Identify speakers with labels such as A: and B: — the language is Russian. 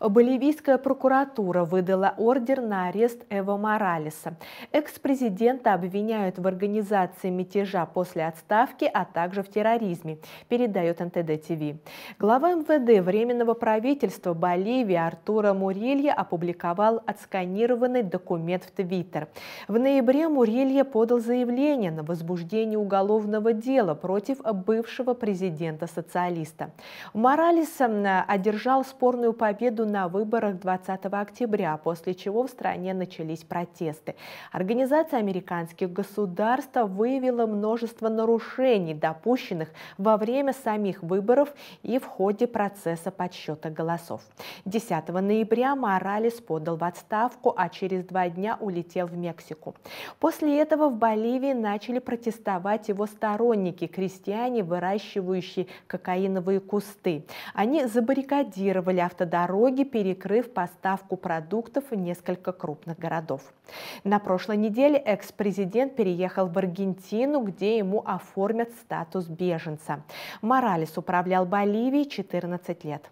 A: Боливийская прокуратура выдала ордер на арест Эво Моралеса. Экс-президента обвиняют в организации мятежа после отставки, а также в терроризме, передает НТД-ТВ. Глава МВД эм Временного правительства Боливии Артура Мурилья опубликовал отсканированный документ в Твиттер. В ноябре Мурилья подал заявление на возбуждение уголовного дела против бывшего президента-социалиста. Моралес одержал спорную победу на выборах 20 октября, после чего в стране начались протесты. Организация американских государств выявила множество нарушений, допущенных во время самих выборов и в ходе процесса подсчета голосов. 10 ноября Моралес подал в отставку, а через два дня улетел в Мексику. После этого в Боливии начали протестовать его сторонники, крестьяне, выращивающие кокаиновые кусты. Они забаррикадировали автодороги, Петербурге, перекрыв поставку продуктов в несколько крупных городов. На прошлой неделе экс-президент переехал в Аргентину, где ему оформят статус беженца. Моралес управлял Боливией 14 лет.